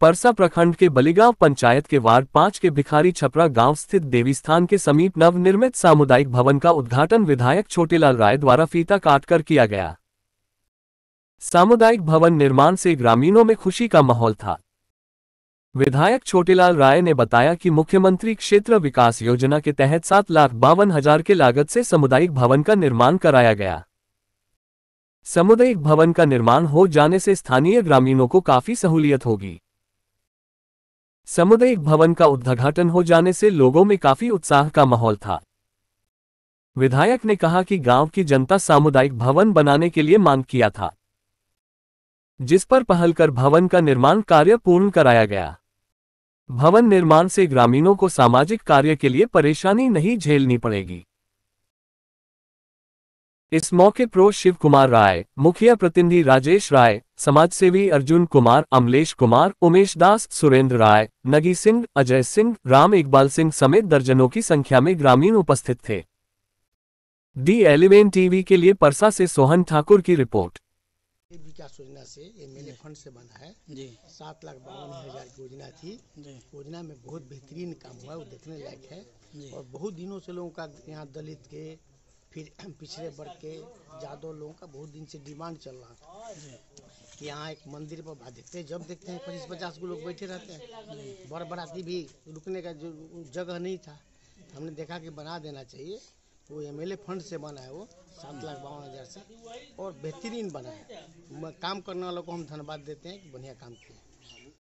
परसा प्रखंड के बलिगांव पंचायत के वार्ड पांच के भिखारी छपरा गांव स्थित देवीस्थान के समीप नव निर्मित सामुदायिक भवन का उद्घाटन विधायक छोटेलाल राय द्वारा फीता काटकर किया गया सामुदायिक भवन निर्माण से ग्रामीणों में खुशी का माहौल था विधायक छोटेलाल राय ने बताया कि मुख्यमंत्री क्षेत्र विकास योजना के तहत सात लाख बावन हजार के लागत से सामुदायिक भवन का निर्माण कराया गया सामुदायिक भवन का निर्माण हो जाने से स्थानीय ग्रामीणों को काफी सहूलियत होगी सामुदायिक भवन का उद्घाटन हो जाने से लोगों में काफी उत्साह का माहौल था विधायक ने कहा कि गांव की जनता सामुदायिक भवन बनाने के लिए मांग किया था जिस पर पहल कर भवन का निर्माण कार्य पूर्ण कराया गया भवन निर्माण से ग्रामीणों को सामाजिक कार्य के लिए परेशानी नहीं झेलनी पड़ेगी इस मौके प्रो शिव कुमार राय मुखिया प्रतिनिधि राजेश राय समाजसेवी अर्जुन कुमार अमलेश कुमार उमेश दास सुरेंद्र राय नगी सिंह अजय सिंह राम इकबाल सिंह समेत दर्जनों की संख्या में ग्रामीण उपस्थित थे डी एलिवेन टीवी के लिए परसा से सोहन ठाकुर की रिपोर्ट विकास योजना से मेले फंड से बना है सात लाख बावन हजार योजना थी योजना में बहुत बेहतरीन काम हुआ वो देखने लायक है और बहुत दिनों से लोगों का यहाँ दलित के फिर पिछड़े हाँ, वर्ग के ज़्यादा लोगों का बहुत दिन से डिमांड चल रहा है कि यहाँ एक मंदिर पर देखते हैं जब देखते हैं पच्चीस पचास को लोग बैठे रहते हैं बर बराती भी रुकने का जो जगह नहीं था तो हमने देखा कि बना देना चाहिए वो एमएलए फंड से बना है वो सात लाख बावन हज़ार से और बेहतरीन बना है काम करने वालों को हम धन्यवाद देते हैं कि बढ़िया काम किया